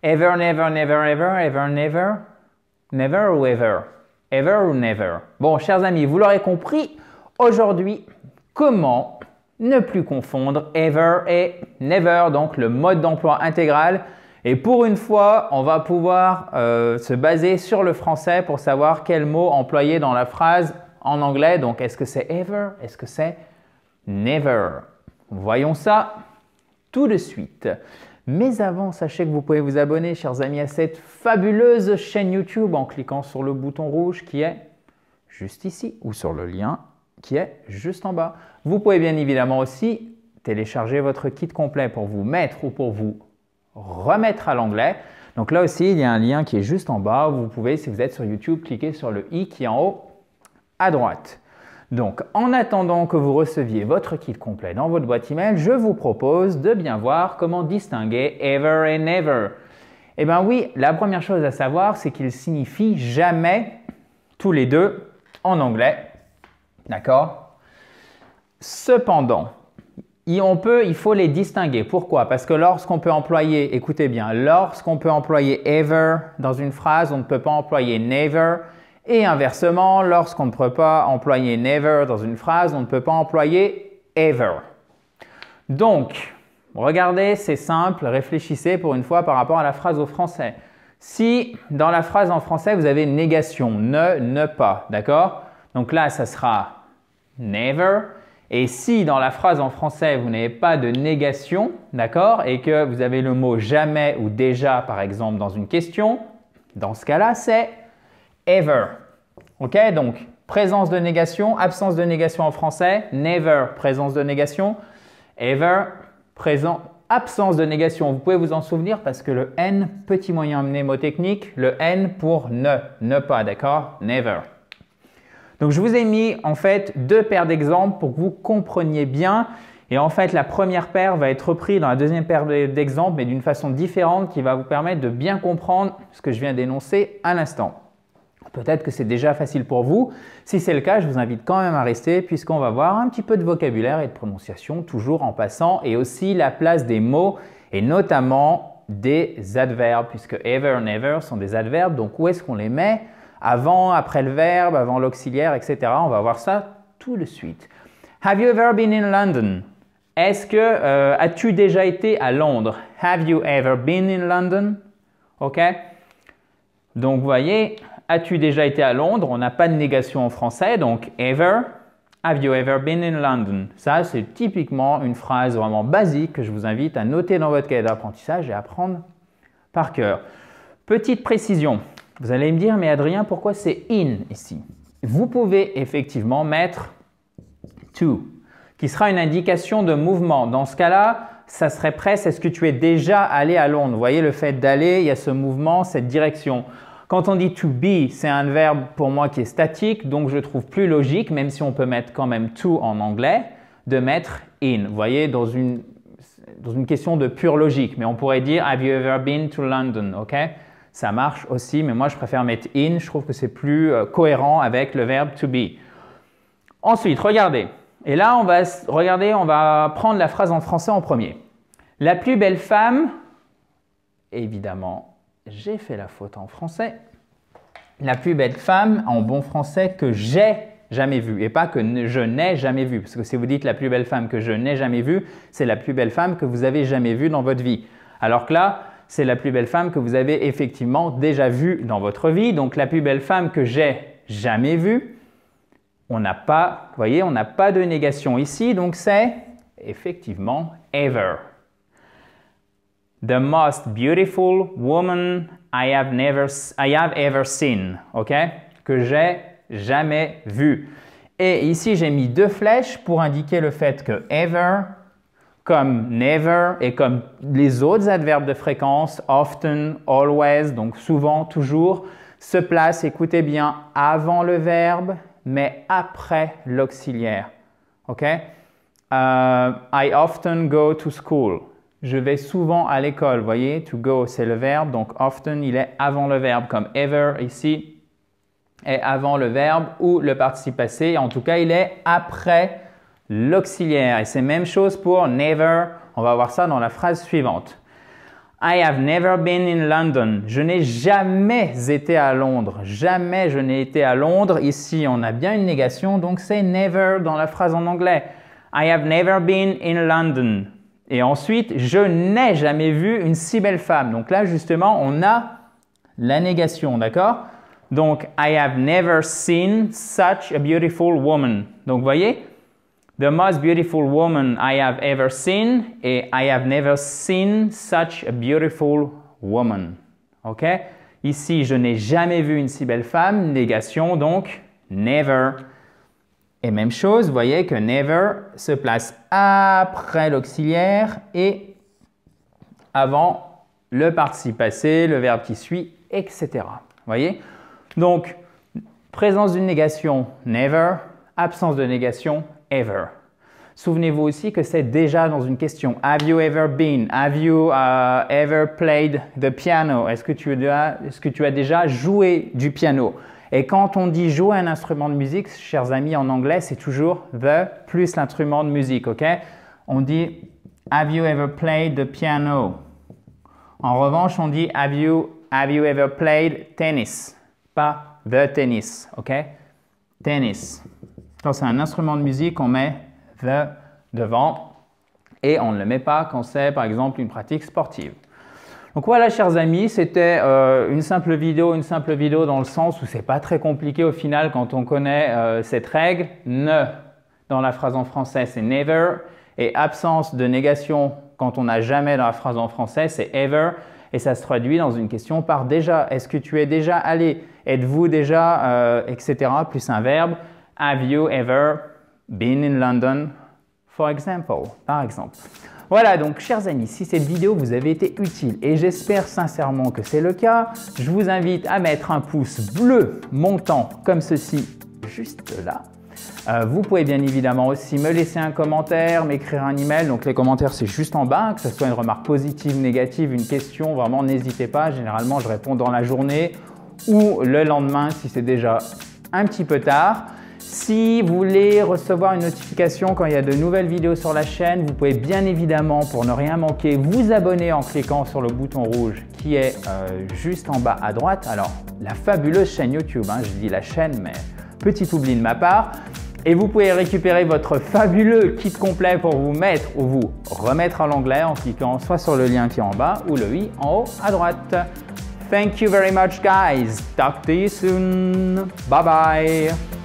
Ever, never, never, ever, ever, never, never ou ever. Ever ou never. Bon, chers amis, vous l'aurez compris, aujourd'hui, comment ne plus confondre ever et never, donc le mode d'emploi intégral. Et pour une fois, on va pouvoir euh, se baser sur le français pour savoir quel mot employer dans la phrase en anglais. Donc, est-ce que c'est ever Est-ce que c'est never Voyons ça tout de suite. Mais avant, sachez que vous pouvez vous abonner, chers amis, à cette fabuleuse chaîne YouTube en cliquant sur le bouton rouge qui est juste ici ou sur le lien qui est juste en bas. Vous pouvez bien évidemment aussi télécharger votre kit complet pour vous mettre ou pour vous remettre à l'anglais. Donc là aussi, il y a un lien qui est juste en bas. Vous pouvez, si vous êtes sur YouTube, cliquer sur le i qui est en haut à droite. Donc, en attendant que vous receviez votre kit complet dans votre boîte email, je vous propose de bien voir comment distinguer ever et never. Eh bien oui, la première chose à savoir, c'est qu'ils signifient jamais tous les deux en anglais. D'accord Cependant, on peut, il faut les distinguer. Pourquoi Parce que lorsqu'on peut employer, écoutez bien, lorsqu'on peut employer ever dans une phrase, on ne peut pas employer never et inversement, lorsqu'on ne peut pas employer never dans une phrase, on ne peut pas employer ever. Donc, regardez, c'est simple, réfléchissez pour une fois par rapport à la phrase au français. Si dans la phrase en français, vous avez négation, ne, ne pas, d'accord Donc là, ça sera never. Et si dans la phrase en français, vous n'avez pas de négation, d'accord Et que vous avez le mot jamais ou déjà, par exemple, dans une question, dans ce cas-là, c'est ever. OK Donc, présence de négation, absence de négation en français, never, présence de négation, ever, présent, absence de négation. Vous pouvez vous en souvenir parce que le N, petit moyen mnémotechnique, le N pour ne, ne pas, d'accord Never. Donc je vous ai mis en fait deux paires d'exemples pour que vous compreniez bien. Et en fait, la première paire va être reprise dans la deuxième paire d'exemples, mais d'une façon différente qui va vous permettre de bien comprendre ce que je viens d'énoncer à l'instant. Peut-être que c'est déjà facile pour vous. Si c'est le cas, je vous invite quand même à rester puisqu'on va voir un petit peu de vocabulaire et de prononciation toujours en passant et aussi la place des mots et notamment des adverbes puisque ever, and ever sont des adverbes. Donc où est-ce qu'on les met Avant, après le verbe, avant l'auxiliaire, etc. On va voir ça tout de suite. Have you ever been in London Est-ce que euh, as-tu déjà été à Londres Have you ever been in London OK Donc vous voyez, As-tu déjà été à Londres On n'a pas de négation en français, donc ever. Have you ever been in London Ça, c'est typiquement une phrase vraiment basique que je vous invite à noter dans votre cahier d'apprentissage et à apprendre par cœur. Petite précision, vous allez me dire, mais Adrien, pourquoi c'est in ici Vous pouvez effectivement mettre to, qui sera une indication de mouvement. Dans ce cas-là, ça serait presque, est-ce que tu es déjà allé à Londres Vous voyez le fait d'aller, il y a ce mouvement, cette direction. Quand on dit to be, c'est un verbe pour moi qui est statique, donc je trouve plus logique, même si on peut mettre quand même to en anglais, de mettre in. Vous voyez, dans une, dans une question de pure logique, mais on pourrait dire Have you ever been to London? Ok Ça marche aussi, mais moi je préfère mettre in, je trouve que c'est plus euh, cohérent avec le verbe to be. Ensuite, regardez. Et là, on va regarder, on va prendre la phrase en français en premier. La plus belle femme, évidemment, j'ai fait la faute en français. La plus belle femme en bon français que j'ai jamais vue et pas que je n'ai jamais vue. Parce que si vous dites la plus belle femme que je n'ai jamais vue, c'est la plus belle femme que vous avez jamais vue dans votre vie. Alors que là, c'est la plus belle femme que vous avez effectivement déjà vue dans votre vie. Donc la plus belle femme que j'ai jamais vue, on n'a pas, voyez, on n'a pas de négation ici, donc c'est effectivement ever the most beautiful woman I have, never, I have ever seen, ok? Que j'ai jamais vu. Et ici, j'ai mis deux flèches pour indiquer le fait que ever, comme never et comme les autres adverbes de fréquence, often, always, donc souvent, toujours, se place, écoutez bien, avant le verbe, mais après l'auxiliaire. OK? Euh, I often go to school. Je vais souvent à l'école, vous voyez, to go, c'est le verbe, donc often, il est avant le verbe, comme ever ici est avant le verbe ou le participe passé. En tout cas, il est après l'auxiliaire. Et c'est même chose pour never. On va voir ça dans la phrase suivante. I have never been in London. Je n'ai jamais été à Londres. Jamais je n'ai été à Londres. Ici, on a bien une négation, donc c'est never dans la phrase en anglais. I have never been in London. Et ensuite, je n'ai jamais vu une si belle femme. Donc là, justement, on a la négation, d'accord Donc, I have never seen such a beautiful woman. Donc, vous voyez, the most beautiful woman I have ever seen et I have never seen such a beautiful woman. OK Ici, je n'ai jamais vu une si belle femme, négation, donc never. Et même chose, vous voyez que never se place après l'auxiliaire et avant le participe passé, le verbe qui suit, etc. Vous voyez Donc, présence d'une négation, never, absence de négation, ever. Souvenez-vous aussi que c'est déjà dans une question. Have you ever been? Have you uh, ever played the piano? est -ce que tu as déjà joué du piano? Et quand on dit jouer un instrument de musique, chers amis, en anglais, c'est toujours the plus l'instrument de musique, ok On dit Have you ever played the piano En revanche, on dit Have you, have you ever played tennis Pas the tennis, ok Tennis. Quand c'est un instrument de musique, on met the devant et on ne le met pas quand c'est par exemple une pratique sportive. Donc voilà, chers amis, c'était euh, une simple vidéo, une simple vidéo dans le sens où c'est pas très compliqué au final quand on connaît euh, cette règle. Ne dans la phrase en français, c'est never. Et absence de négation quand on n'a jamais dans la phrase en français, c'est ever. Et ça se traduit dans une question par déjà. Est-ce que tu es déjà allé Êtes-vous déjà euh, etc. Plus un verbe. Have you ever been in London, for example Par exemple. Voilà donc chers amis, si cette vidéo vous avait été utile et j'espère sincèrement que c'est le cas, je vous invite à mettre un pouce bleu montant comme ceci juste là. Euh, vous pouvez bien évidemment aussi me laisser un commentaire, m'écrire un email. Donc les commentaires, c'est juste en bas, que ce soit une remarque positive, négative, une question, vraiment n'hésitez pas. Généralement, je réponds dans la journée ou le lendemain si c'est déjà un petit peu tard. Si vous voulez recevoir une notification quand il y a de nouvelles vidéos sur la chaîne, vous pouvez bien évidemment, pour ne rien manquer, vous abonner en cliquant sur le bouton rouge qui est euh, juste en bas à droite. Alors, la fabuleuse chaîne YouTube, hein, je dis la chaîne, mais petit oubli de ma part. Et vous pouvez récupérer votre fabuleux kit complet pour vous mettre ou vous remettre à l'anglais en cliquant soit sur le lien qui est en bas ou le i en haut à droite. Thank you very much guys. Talk to you soon. Bye bye.